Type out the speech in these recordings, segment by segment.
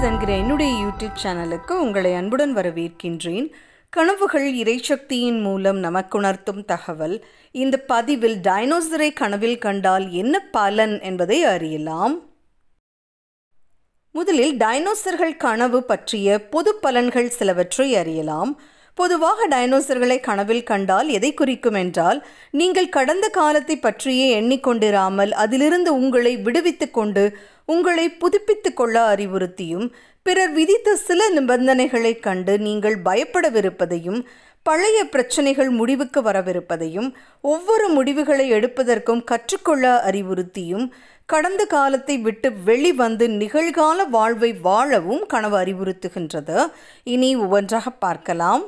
tips என்கிற என்னுடைய YouTube சேனலுக்கு உங்களை அன்புடன் வரவேற்கின்றேன் கனவுகள் இறைசக்தியின் மூலம் நமக்குணர்த்தும் தகவல் இந்த பதிவில் டைனோசரை கனவில் கண்டால் என்ன பலன் என்பதை அறியலாம் முதலில் டைனோசர்கள் கனவு பற்றிய பொது பலன்கள் சிலவற்றை அறியலாம் பொதுவாக டைனோசர்களை கனவில் கண்டால் எதை குறிக்கும் என்றால் நீங்கள் கடந்த காலத்தை பற்றியே எண்ணிக்கொண்டிராமல் அதிலிருந்து உங்களை விடுவித்து கொண்டு உங்களை புதுப்பித்து கொள்ள அறிவுறுத்தியும் பிறர் விதித்த சில நிபந்தனைகளை கண்டு நீங்கள் பயப்படவிருப்பதையும் பழைய பிரச்சனைகள் முடிவுக்கு வரவிருப்பதையும் ஒவ்வொரு முடிவுகளை எடுப்பதற்கும் கற்றுக்கொள்ள அறிவுறுத்தியும் கடந்த காலத்தை விட்டு வெளிவந்து நிகழ்கால வாழ்வை வாழவும் கனவு அறிவுறுத்துகின்றது இனி ஒவ்வொன்றாக பார்க்கலாம்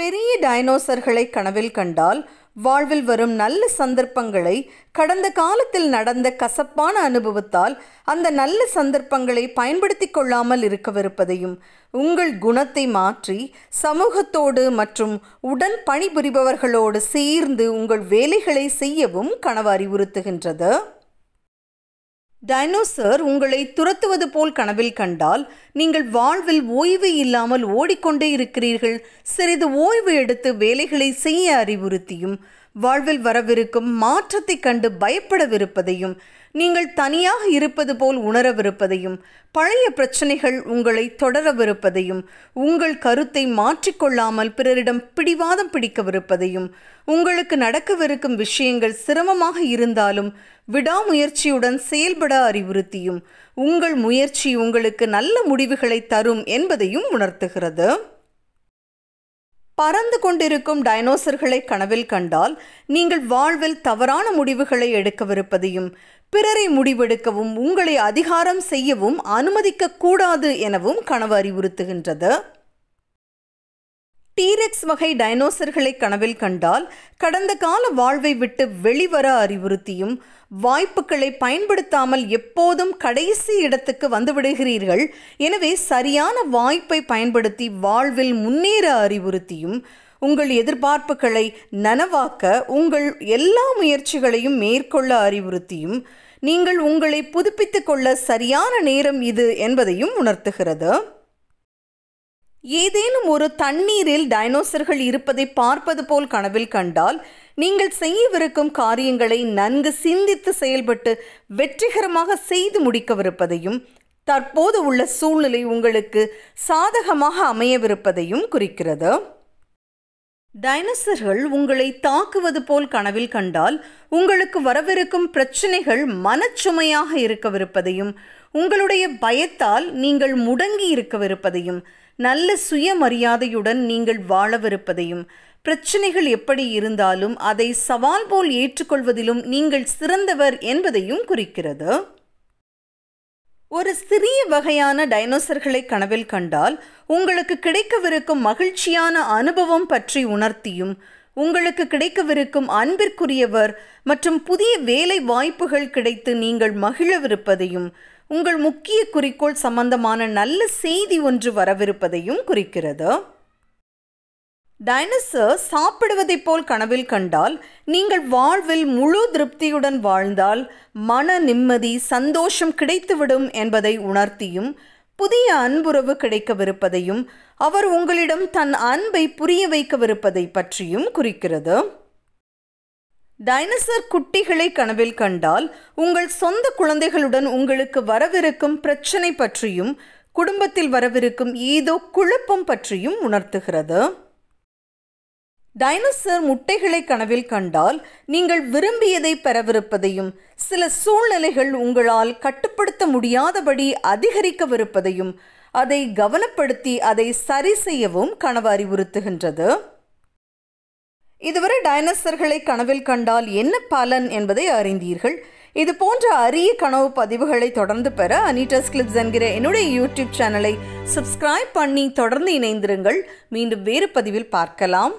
பெரிய டைனோசர்களை கனவில் கண்டால் வாழ்வில் வரும் நல்ல சந்தர்ப்பங்களை கடந்த காலத்தில் நடந்த கசப்பான அனுபவத்தால் அந்த நல்ல சந்தர்ப்பங்களை பயன்படுத்தி கொள்ளாமல் இருக்கவிருப்பதையும் உங்கள் குணத்தை மாற்றி சமூகத்தோடு மற்றும் உடன் பணிபுரிபவர்களோடு சேர்ந்து உங்கள் வேலைகளை செய்யவும் கனவு அறிவுறுத்துகின்றது டைனோசர் உங்களை துரத்துவது போல் கனவில் கண்டால் நீங்கள் வாழ்வில் ஓய்வு இல்லாமல் ஓடிக்கொண்டே இருக்கிறீர்கள் சிறிது ஓய்வு எடுத்து வேலைகளை செய்ய அறிவுறுத்தியும் வாழ்வில் வரவிருக்கும் மாற்றத்தை கண்டு பயப்படவிருப்பதையும் நீங்கள் தனியாக இருப்பது போல் உணரவிருப்பதையும் பழைய பிரச்சனைகள் உங்களை தொடரவிருப்பதையும் உங்கள் கருத்தை மாற்றிக்கொள்ளாமல் பிறரிடம் பிடிவாதம் பிடிக்கவிருப்பதையும் உங்களுக்கு நடக்கவிருக்கும் விஷயங்கள் சிரமமாக இருந்தாலும் விடாமுயற்சியுடன் செயல்பட அறிவுறுத்தியும் உங்கள் முயற்சி உங்களுக்கு நல்ல முடிவுகளை தரும் என்பதையும் உணர்த்துகிறது பறந்து கொண்டிருக்கும் டைனோசர்களை கனவில் கண்டால் நீங்கள் வாழ்வில் தவறான முடிவுகளை எடுக்கவிருப்பதையும் பிறரை முடிவெடுக்கவும் உங்களை அதிகாரம் செய்யவும் அனுமதிக்கக்கூடாது எனவும் கனவு அறிவுறுத்துகின்றது டீரெக்ஸ் வகை டைனோசர்களை கனவில் கண்டால் கடந்த கால வாழ்வை விட்டு வெளிவர அறிவுறுத்தியும் வாய்ப்புகளை பயன்படுத்தாமல் எப்போதும் கடைசி இடத்துக்கு வந்துவிடுகிறீர்கள் எனவே சரியான வாய்ப்பை பயன்படுத்தி வாழ்வில் முன்னேற அறிவுறுத்தியும் உங்கள் எதிர்பார்ப்புகளை நனவாக்க உங்கள் எல்லா முயற்சிகளையும் மேற்கொள்ள அறிவுறுத்தியும் நீங்கள் உங்களை புதுப்பித்துக்கொள்ள கொள்ள சரியான நேரம் இது என்பதையும் உணர்த்துகிறது ஏதேனும் ஒரு தண்ணீரில் டைனோசர்கள் இருப்பதை பார்ப்பது போல் கனவில் கண்டால் நீங்கள் செய்யவிருக்கும் காரியங்களை நன்கு சிந்தித்து செயல்பட்டு வெற்றிகரமாக செய்து முடிக்கவிருப்பதையும் தற்போது உள்ள சூழ்நிலை உங்களுக்கு சாதகமாக அமையவிருப்பதையும் குறிக்கிறது டைனோசர்கள் உங்களை தாக்குவது போல் கனவில் கண்டால் உங்களுக்கு வரவிருக்கும் பிரச்சனைகள் மனச்சுமையாக இருக்கவிருப்பதையும் உங்களுடைய பயத்தால் நீங்கள் முடங்கி இருக்கவிருப்பதையும் நல்ல சுயமரியாதையுடன் நீங்கள் வாழவிருப்பதையும் பிரச்சனைகள் எப்படி இருந்தாலும் அதை சவால் போல் ஏற்றுக்கொள்வதிலும் நீங்கள் சிறந்தவர் என்பதையும் குறிக்கிறது ஒரு சிறிய வகையான டைனோசர்களை கனவில் கண்டால் உங்களுக்கு கிடைக்கவிருக்கும் மகிழ்ச்சியான அனுபவம் பற்றி உணர்த்தியும் உங்களுக்கு கிடைக்கவிருக்கும் அன்பிற்குரியவர் மற்றும் புதிய வேலை வாய்ப்புகள் கிடைத்து நீங்கள் மகிழவிருப்பதையும் உங்கள் முக்கிய குறிக்கோள் சம்பந்தமான நல்ல செய்தி ஒன்று வரவிருப்பதையும் குறிக்கிறது டைனசர் சாப்பிடுவதைப் போல் கனவில் கண்டால் நீங்கள் வாழ்வில் முழு திருப்தியுடன் வாழ்ந்தால் மன நிம்மதி சந்தோஷம் கிடைத்துவிடும் என்பதை உணர்த்தியும் புதிய அன்புறவு கிடைக்கவிருப்பதையும் அவர் உங்களிடம் தன் அன்பை புரிய வைக்கவிருப்பதை பற்றியும் குறிக்கிறது டைனசர் குட்டிகளை கனவில் கண்டால் உங்கள் சொந்த குழந்தைகளுடன் உங்களுக்கு வரவிருக்கும் பிரச்சனை பற்றியும் குடும்பத்தில் வரவிருக்கும் ஏதோ குழப்பம் பற்றியும் உணர்த்துகிறது டைனோசர் முட்டைகளை கனவில் கண்டால் நீங்கள் விரும்பியதை பெறவிருப்பதையும் சில சூழ்நிலைகள் உங்களால் கட்டுப்படுத்த முடியாதபடி அதிகரிக்கவிருப்பதையும் அதை கவனப்படுத்தி அதை சரி செய்யவும் கனவு அறிவுறுத்துகின்றது இதுவரை டைனசர்களை கனவில் கண்டால் என்ன பலன் என்பதை அறிந்தீர்கள் இது போன்ற அரிய கனவு பதிவுகளை தொடர்ந்து பெற அனிடஸ் கிளிப்ஸ் என்கிற என்னுடைய யூடியூப் சேனலை சப்ஸ்கிரைப் பண்ணி தொடர்ந்து இணைந்திருங்கள் மீண்டும் வேறு பதிவில் பார்க்கலாம்